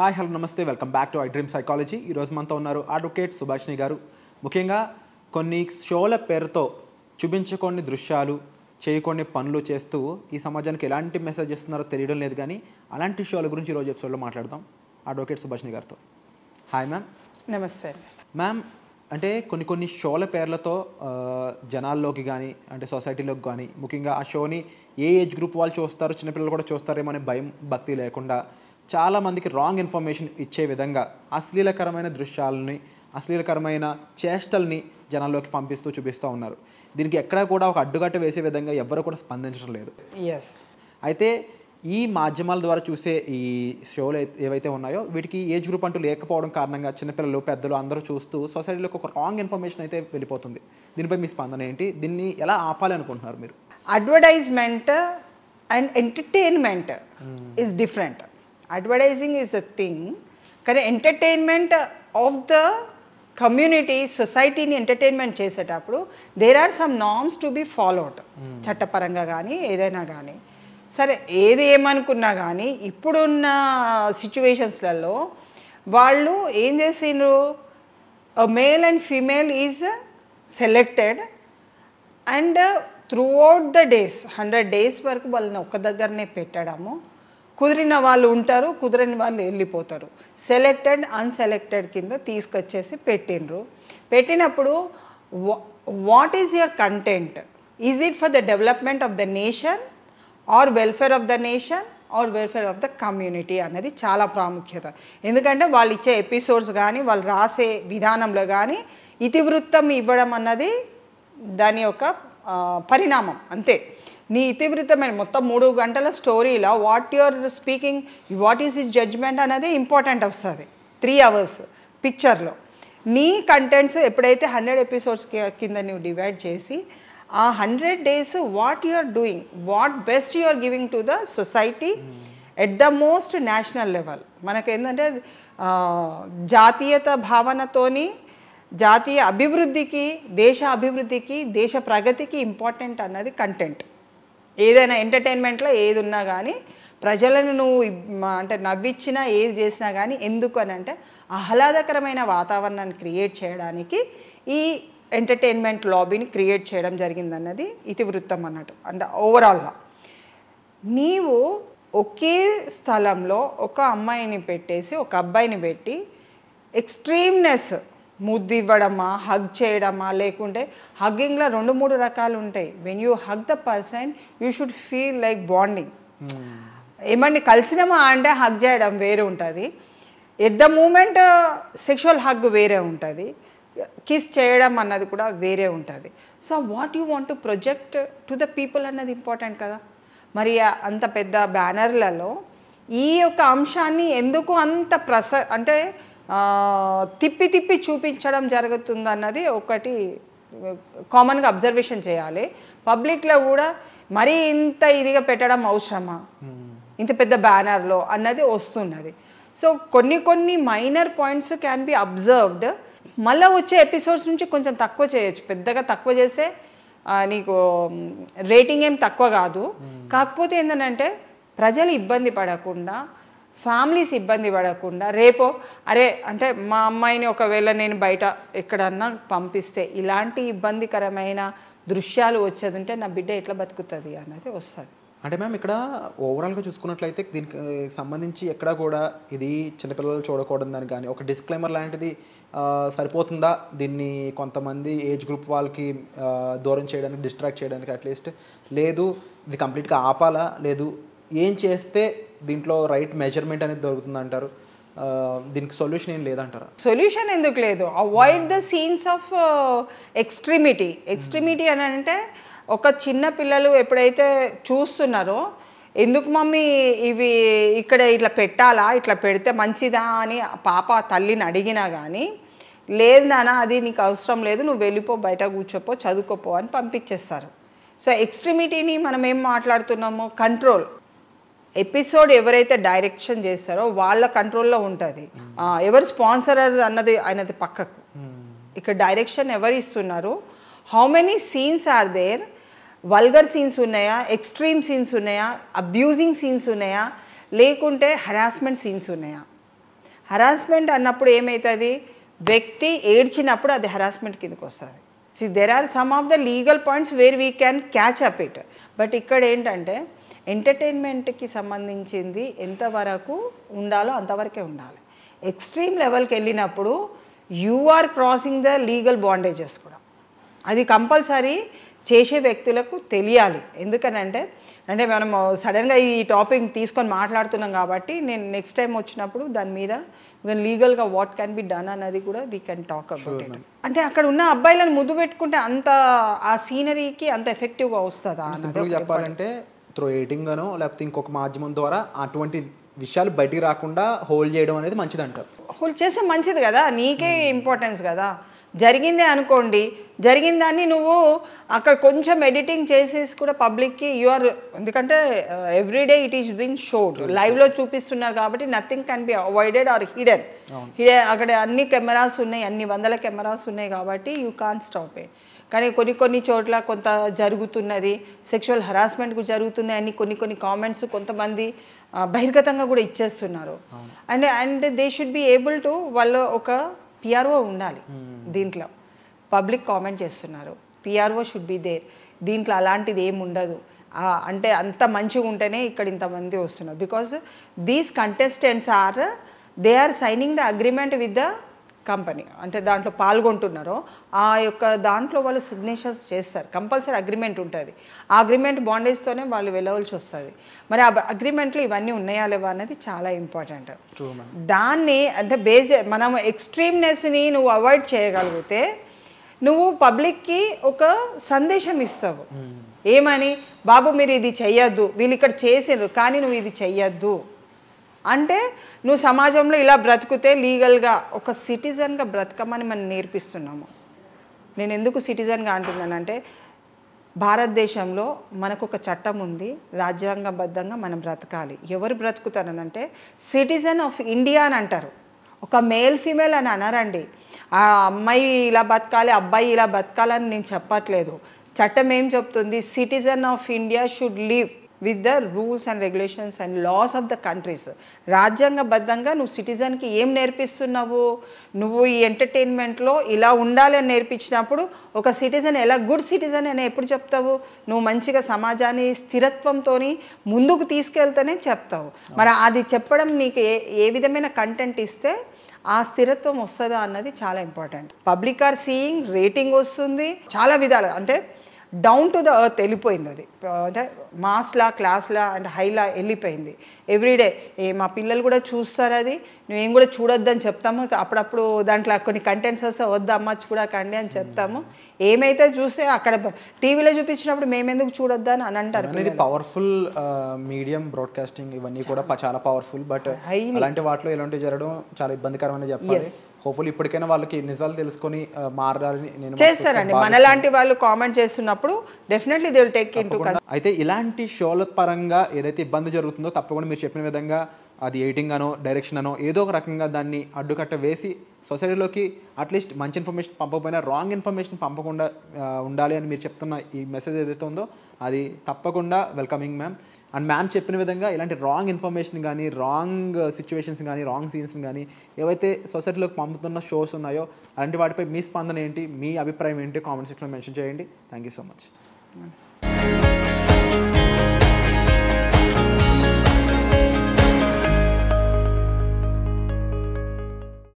Hi hello నమస్తే welcome back to I dream psychology ఈరోజు మనతో ఉన్నారు అడ్వకేట్ సుభాషిణి గారు ముఖ్యంగా కొన్ని షోల పేరుతో చూపించుకొని దృశ్యాలు చేయకొని పనులు చేస్తూ ఈ సమాజానికి ఎలాంటి మెసేజ్ ఇస్తున్నారో తెలియడం లేదు కానీ అలాంటి షోల గురించి ఈరోజు ఎపిసోడ్లో మాట్లాడదాం అడ్వకేట్ సుభాషిణి గారితో హాయ్ మ్యామ్ నమస్తే మ్యామ్ అంటే కొన్ని కొన్ని షోల పేర్లతో జనాల్లోకి కానీ అంటే సొసైటీలోకి కానీ ముఖ్యంగా ఆ షోని ఏ ఏజ్ గ్రూప్ వాళ్ళు చూస్తారు చిన్నపిల్లలు కూడా చూస్తారేమో అనే భయం భక్తి లేకుండా చాలామందికి రాంగ్ ఇన్ఫర్మేషన్ ఇచ్చే విధంగా అశ్లీలకరమైన దృశ్యాలని అశ్లీలకరమైన చేష్టల్ని జనాల్లోకి పంపిస్తూ చూపిస్తూ ఉన్నారు దీనికి ఎక్కడా కూడా ఒక అడ్డుకట్ట వేసే విధంగా ఎవరు కూడా స్పందించడం లేదు ఎస్ అయితే ఈ మాధ్యమాల ద్వారా చూసే ఈ షోలు ఏవైతే ఉన్నాయో వీటికి ఏజ్ గ్రూప్ అంటూ లేకపోవడం కారణంగా చిన్నపిల్లలు పెద్దలు అందరూ చూస్తూ సొసైటీలోకి ఒక రాంగ్ ఇన్ఫర్మేషన్ అయితే వెళ్ళిపోతుంది దీనిపై మీ స్పందన ఏంటి దీన్ని ఎలా ఆపాలి అనుకుంటున్నారు మీరు advertisement and entertainment is different advertising is the thing కానీ ఎంటర్టైన్మెంట్ ఆఫ్ ద కమ్యూనిటీ సొసైటీని ఎంటర్టైన్మెంట్ చేసేటప్పుడు there are some norms to be followed చట్టపరంగా కానీ ఏదైనా కానీ సరే ఏది ఏమనుకున్నా కానీ ఇప్పుడున్న సిచ్యువేషన్స్లలో వాళ్ళు ఏం చేసిండ్రు male and female is selected and throughout the days hundred days వరకు వాళ్ళని ఒక దగ్గరనే పెట్టడము కుదిరిన వాళ్ళు ఉంటారు కుదిరిన వాళ్ళు వెళ్ళిపోతారు సెలెక్టెడ్ అన్సెలెక్టెడ్ కింద తీసుకొచ్చేసి పెట్టినరు పెట్టినప్పుడు what is your content is it for the development of the nation or welfare of the nation or welfare of the community అనేది చాలా ప్రాముఖ్యత ఎందుకంటే వాళ్ళు ఇచ్చే ఎపిసోడ్స్ కానీ వాళ్ళు రాసే విధానంలో కానీ ఇతివృత్తం ఇవ్వడం అన్నది దాని యొక్క పరిణామం అంతే నీ ఇతివృతమైన మొత్తం మూడు గంటల స్టోరీలో what your speaking what is is judgement అనేది ఇంపార్టెంట్ వస్తుంది త్రీ అవర్స్ పిక్చర్లో నీ కంటెంట్స్ ఎప్పుడైతే హండ్రెడ్ ఎపిసోడ్స్ కింద నువ్వు డివైడ్ చేసి ఆ hundred days what you are doing what best you are giving to the society at the most national level మనకు ఏంటంటే జాతీయత భావనతోని జాతీయ అభివృద్ధికి దేశ అభివృద్ధికి దేశ ప్రగతికి ఇంపార్టెంట్ అన్నది కంటెంట్ ఏదైనా ఎంటర్టైన్మెంట్లో ఏది ఉన్నా కానీ ప్రజలను నువ్వు అంటే నవ్విచ్చినా ఏది చేసినా కానీ ఎందుకు అని అంటే ఆహ్లాదకరమైన వాతావరణాన్ని క్రియేట్ చేయడానికి ఈ ఎంటర్టైన్మెంట్ లాబీని క్రియేట్ చేయడం జరిగిందన్నది ఇతివృత్తం అన్నట్టు అంత ఓవరాల్గా నీవు ఒకే స్థలంలో ఒక అమ్మాయిని పెట్టేసి ఒక అబ్బాయిని పెట్టి ఎక్స్ట్రీమ్నెస్ ముద్దు ఇవ్వడమా హగ్ చేయడమా లేకుంటే హగ్గింగ్లో రెండు మూడు రకాలు ఉంటాయి when you hug the person you should feel like bonding ఏమండి కలిసినమా అంటే హగ్ చేయడం వేరే ఉంటుంది at the moment sexual hug వేరే ఉంటుంది కిస్ చేయడం అన్నది కూడా వేరే ఉంటుంది so what you want to project to the people అన్నది ఇంపార్టెంట్ కదా మరి అంత పెద్ద బ్యానర్లలో ఈ యొక్క అంశాన్ని ఎందుకు అంత ప్రస అంటే తిప్పి తిప్పి చూపించడం జరుగుతుందన్నది ఒకటి కామన్గా అబ్జర్వేషన్ చేయాలి పబ్లిక్లో కూడా మరీ ఇంత ఇదిగా పెట్టడం అవసరమా hmm. ఇంత పెద్ద బ్యానర్లో అన్నది వస్తున్నది సో కొన్ని కొన్ని minor points can be observed మళ్ళీ వచ్చే ఎపిసోడ్స్ నుంచి కొంచెం తక్కువ చేయొచ్చు పెద్దగా తక్కువ చేస్తే నీకు రేటింగ్ ఏం తక్కువ కాదు hmm. కాకపోతే ఏంటంటే ప్రజలు ఇబ్బంది పడకుండా ఫ్యామిలీస్ ఇబ్బంది పడకుండా రేపో అరే అంటే మా అమ్మాయిని ఒకవేళ నేను బయట ఎక్కడన్నా పంపిస్తే ఇలాంటి ఇబ్బందికరమైన దృశ్యాలు వచ్చేది ఉంటే నా బిడ్డ ఎట్లా బతుకుతుంది అన్నది వస్తుంది అంటే మ్యామ్ ఇక్కడ ఓవరాల్గా చూసుకున్నట్లయితే దీనికి సంబంధించి ఎక్కడ కూడా ఇది చిన్నపిల్లలు చూడకూడదు అని కానీ ఒక డిస్క్లైమర్ లాంటిది సరిపోతుందా దీన్ని కొంతమంది ఏజ్ గ్రూప్ వాళ్ళకి దూరం చేయడానికి డిస్ట్రాక్ట్ చేయడానికి అట్లీస్ట్ లేదు ఇది కంప్లీట్గా ఆపాలా లేదు ఏం చేస్తే దీంట్లో రైట్ మెజర్మెంట్ అనేది దొరుకుతుంది అంటారు దీనికి సొల్యూషన్ ఏం లేదంటారా సొల్యూషన్ ఎందుకు లేదు avoid the scenes of extremity extremity అని అంటే ఒక చిన్న పిల్లలు ఎప్పుడైతే చూస్తున్నారో ఎందుకు మమ్మీ ఇవి ఇక్కడ ఇట్లా పెట్టాలా ఇట్లా పెడితే మంచిదా అని పాప తల్లిని అడిగినా కానీ లేదు నాన్న అది నీకు అవసరం లేదు నువ్వు వెళ్ళిపో బయట కూర్చోపో చదువుకోపో అని పంపించేస్తారు సో ఎక్స్ట్రీమిటీని మనం ఏం మాట్లాడుతున్నాము కంట్రోల్ ఎపిసోడ్ ఎవరైతే డైరెక్షన్ చేస్తారో వాళ్ళ కంట్రోల్లో ఉంటుంది ఎవరు స్పాన్సర్ అన్నది ఆయనది పక్కకు ఇక్కడ డైరెక్షన్ ఎవరు ఇస్తున్నారు how many scenes are there vulgar scenes ఉన్నాయా ఎక్స్ట్రీమ్ సీన్స్ ఉన్నాయా అబ్యూజింగ్ సీన్స్ ఉన్నాయా లేకుంటే హరాస్మెంట్ సీన్స్ ఉన్నాయా హరాస్మెంట్ అన్నప్పుడు ఏమవుతుంది వ్యక్తి ఏడ్చినప్పుడు అది హరాస్మెంట్ కిందకి వస్తుంది see there are some of the legal points where we can catch up it but ఇక్కడ ఏంటంటే ఎంటర్టైన్మెంట్కి సంబంధించింది ఎంతవరకు ఉండాలో అంతవరకే ఉండాలి ఎక్స్ట్రీమ్ లెవెల్కి వెళ్ళినప్పుడు you are crossing the legal bondages కూడా అది కంపల్సరీ చేసే వ్యక్తులకు తెలియాలి ఎందుకనంటే అంటే మనం సడన్గా ఈ టాపిక్ తీసుకొని మాట్లాడుతున్నాం కాబట్టి నేను నెక్స్ట్ టైం వచ్చినప్పుడు దాని మీద లీగల్గా వాట్ క్యాన్ బి డన్ అన్నది కూడా we can talk about it అంటే అక్కడ ఉన్న అబ్బాయిలను ముద్దు పెట్టుకుంటే అంత ఆ సీనరీకి అంత ఎఫెక్టివ్గా వస్తుందా చెప్పాలంటే త్రో రేటింగ్గానో లేకపోతే ఇంకొక మాధ్యమం ద్వారా అటువంటి విషయాలు బయటికి రాకుండా హోల్డ్ చేయడం అనేది మంచిది అంటారు హోల్డ్ చేస్తే మంచిది కదా నీకే ఇంపార్టెన్స్ కదా జరిగిందే అనుకోండి జరిగిన దాన్ని నువ్వు అక్కడ కొంచెం ఎడిటింగ్ చేసేసి కూడా పబ్లిక్కి యు ఆర్ ఎందుకంటే everyday it is been showed లైవ్లో చూపిస్తున్నారు కాబట్టి nothing can be avoided or hidden hidden అక్కడ అన్ని కెమెరాస్ ఉన్నాయి అన్ని వందల కెమెరాస్ ఉన్నాయి కాబట్టి యూ కాన్ స్టాప్ ఇట్ కానీ కొన్ని కొన్ని చోట్ల కొంత జరుగుతున్నది సెక్షువల్ హరాస్మెంట్ జరుగుతున్నాయి అని కొన్ని కొన్ని కామెంట్స్ కొంతమంది బహిర్గతంగా కూడా ఇచ్చేస్తున్నారు and and they should be able to వాళ్ళు ఒక పిఆర్ఓ ఉండాలి hmm. దీంట్లో పబ్లిక్ కామెంట్ చేస్తున్నారు పిఆర్ఓ షుడ్ బి దేర్ దీంట్లో అలాంటిది ఏమి ఉండదు అంటే అంత మంచిగా ఉంటేనే ఇక్కడ ఇంతమంది వస్తున్నారు because these contestants are they are signing the agreement with the company అంటే దాంట్లో పాల్గొంటున్నారో ఆ యొక్క దాంట్లో వాళ్ళు సిగ్నేచర్స్ చేస్తారు కంపల్సరీ అగ్రిమెంట్ ఉంటుంది ఆ అగ్రిమెంట్ బాండేజ్తోనే వాళ్ళు వెళ్ళవలసి వస్తుంది మరి ఆ అగ్రిమెంట్లు ఇవన్నీ ఉన్నాయా లేవా అనేది చాలా ఇంపార్టెంట్ దాన్ని అంటే బేస్ మనం ఎక్స్ట్రీమ్నెస్ని నువ్వు అవాయిడ్ చేయగలిగితే నువ్వు పబ్లిక్కి ఒక సందేశం ఇస్తావు hmm. ఏమని బాబు మీరు ఇది చెయ్యొద్దు వీళ్ళు ఇక్కడ చేసినారు కానీ నువ్వు ఇది చెయ్యొద్దు అంటే నువ్వు సమాజంలో ఇలా బ్రతికితే లీగల్గా ఒక సిటిజన్గా బ్రతకమని మనం నేర్పిస్తున్నాము నేను ఎందుకు సిటిజన్గా అంటున్నానంటే భారతదేశంలో మనకు ఒక చట్టం ఉంది రాజ్యాంగబద్ధంగా మనం బ్రతకాలి ఎవరు బ్రతుకుతారనంటే సిటిజన్ ఆఫ్ ఇండియా అని అంటారు ఒక మేల్ ఫీమేల్ అని అనరండి ఆ అమ్మాయి ఇలా బతకాలి అబ్బాయి ఇలా బతకాలని నేను చెప్పట్లేదు చట్టం ఏం చెప్తుంది citizen of India should live with the rules and regulations and laws of the countries రాజ్యాంగబద్ధంగా నువ్వు సిటిజన్కి ఏం నేర్పిస్తున్నావు నువ్వు ఈ ఎంటర్టైన్మెంట్లో ఇలా ఉండాలి అని నేర్పించినప్పుడు ఒక సిటిజన్ ఎలా గుడ్ సిటిజన్ అని ఎప్పుడు చెప్తావు నువ్వు మంచిగా సమాజాన్ని స్థిరత్వంతో ముందుకు తీసుకెళ్తేనే చెప్తావు మరి అది చెప్పడం నీకు ఏ ఏ విధమైన కంటెంట్ ఇస్తే ఆ స్థిరత్వం వస్తుందా అన్నది చాలా important public are seeing rating వస్తుంది చాలా విధాలు అంటే డౌన్ టు ద ఎర్త్ వెళ్ళిపోయింది అది అంటే మాస్లా క్లాస్లా అండ్ హైలా వెళ్ళిపోయింది ఎవ్రీడే మా పిల్లలు కూడా చూస్తారు అది మేము కూడా చూడొద్దని చెప్తాము అప్పుడప్పుడు దాంట్లో కొన్ని కంటెంట్స్ వస్తే అమ్మ చూడకండి అని చెప్తాము ఏమైతే చూస్తే అక్కడ టీవీలో చూపించినప్పుడు మేమెందుకు చూడొద్దు అని అని అంటారు ఇది పవర్ఫుల్ మీడియం బ్రాడ్కాస్టింగ్ ఇవన్నీ కూడా చాలా పవర్ఫుల్ బట్ అలాంటి వాటిలో ఇలాంటివి జరగడం చాలా ఇబ్బందికరమని చెప్పాలి హోప్ఫుల్ ఇప్పటికైనా వాళ్ళకి నిజాలు తెలుసుకొని మారాలని నేను చేస్తారండి మనలాంటి వాళ్ళు కామెంట్ చేస్తున్నప్పుడు డెఫినెట్లీ దే టేక్ ఇన్ అయితే ఇలాంటి షోల పరంగా ఏదైతే ఇబ్బంది జరుగుతుందో తప్పకుండా మీరు మీరు చెప్పిన విధంగా అది ఎయిటింగ్ అనో డైరెక్షన్ అనో ఏదో ఒక రకంగా దాన్ని అడ్డుకట్ట వేసి సొసైటీలోకి అట్లీస్ట్ మంచి ఇన్ఫర్మేషన్ పంపకపోయినా రాంగ్ ఇన్ఫర్మేషన్ పంపకుండా ఉండాలి అని మీరు చెప్తున్న ఈ మెసేజ్ ఏదైతే ఉందో అది తప్పకుండా వెల్కమింగ్ మ్యామ్ అండ్ మ్యామ్ చెప్పిన విధంగా ఇలాంటి రాంగ్ ఇన్ఫర్మేషన్ కానీ రాంగ్ సిచ్యువేషన్స్ కానీ రాంగ్ సీన్స్ కానీ ఏవైతే సొసైటీలోకి పంపుతున్న షోస్ ఉన్నాయో అలాంటి వాటిపై మీ స్పందన ఏంటి మీ అభిప్రాయం ఏంటి కామెంట్ సెక్షన్లో మెన్షన్ చేయండి థ్యాంక్ యూ సో మచ్